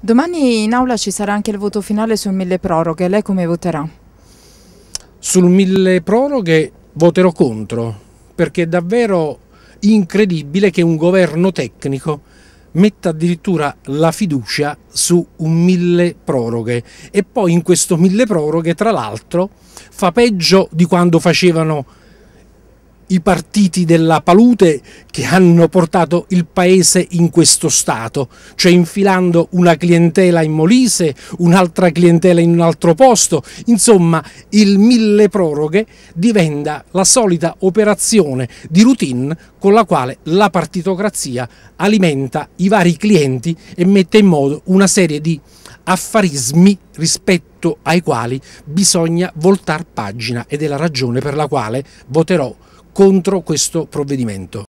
Domani in aula ci sarà anche il voto finale sul mille proroghe, lei come voterà? Sul mille proroghe voterò contro, perché è davvero incredibile che un governo tecnico metta addirittura la fiducia su un mille proroghe e poi in questo mille proroghe tra l'altro fa peggio di quando facevano i partiti della palute che hanno portato il paese in questo stato, cioè infilando una clientela in Molise, un'altra clientela in un altro posto, insomma il mille proroghe diventa la solita operazione di routine con la quale la partitocrazia alimenta i vari clienti e mette in modo una serie di affarismi rispetto ai quali bisogna voltare pagina ed è la ragione per la quale voterò contro questo provvedimento.